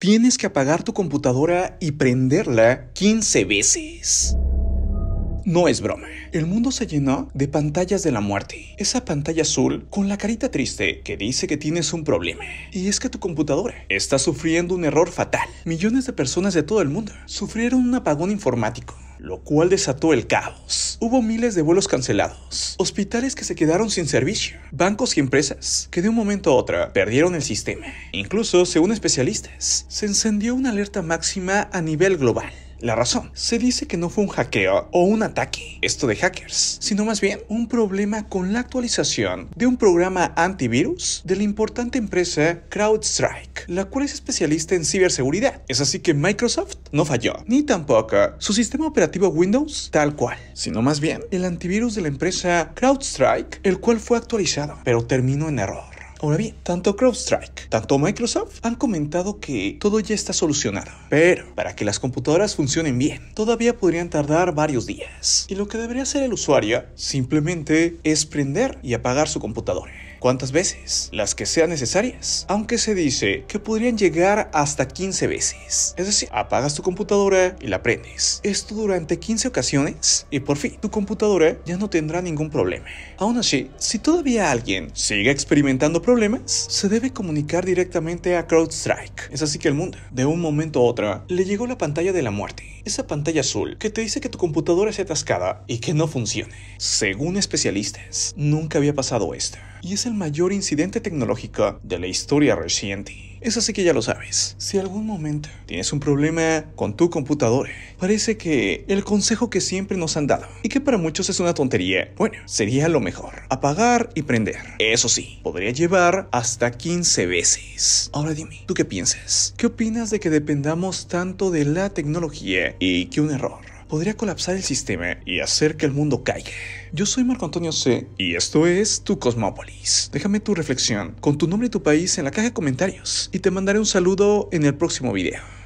Tienes que apagar tu computadora y prenderla 15 veces no es broma. El mundo se llenó de pantallas de la muerte. Esa pantalla azul con la carita triste que dice que tienes un problema. Y es que tu computadora está sufriendo un error fatal. Millones de personas de todo el mundo sufrieron un apagón informático lo cual desató el caos. Hubo miles de vuelos cancelados, hospitales que se quedaron sin servicio, bancos y empresas que de un momento a otro perdieron el sistema. Incluso, según especialistas, se encendió una alerta máxima a nivel global. La razón, se dice que no fue un hackeo o un ataque, esto de hackers, sino más bien un problema con la actualización de un programa antivirus de la importante empresa CrowdStrike, la cual es especialista en ciberseguridad. Es así que Microsoft no falló, ni tampoco su sistema operativo Windows tal cual, sino más bien el antivirus de la empresa CrowdStrike, el cual fue actualizado, pero terminó en error. Ahora bien, tanto CrowdStrike, tanto Microsoft han comentado que todo ya está solucionado, pero para que las computadoras funcionen bien, todavía podrían tardar varios días. Y lo que debería hacer el usuario simplemente es prender y apagar su computadora. ¿Cuántas veces, las que sean necesarias, aunque se dice que podrían llegar hasta 15 veces. Es decir, apagas tu computadora y la prendes. Esto durante 15 ocasiones y por fin tu computadora ya no tendrá ningún problema. Aún así, si todavía alguien sigue experimentando problemas, se debe comunicar directamente a CrowdStrike. Es así que el mundo, de un momento a otro, le llegó la pantalla de la muerte. Esa pantalla azul que te dice que tu computadora se atascada y que no funcione. Según especialistas, nunca había pasado esto y es el mayor incidente tecnológico de la historia reciente. Es así que ya lo sabes. Si algún momento tienes un problema con tu computadora, parece que el consejo que siempre nos han dado, y que para muchos es una tontería, bueno, sería lo mejor. Apagar y prender. Eso sí, podría llevar hasta 15 veces. Ahora dime, ¿tú qué piensas? ¿Qué opinas de que dependamos tanto de la tecnología y que un error podría colapsar el sistema y hacer que el mundo caiga. Yo soy Marco Antonio C. y esto es Tu Cosmópolis. Déjame tu reflexión con tu nombre y tu país en la caja de comentarios y te mandaré un saludo en el próximo video.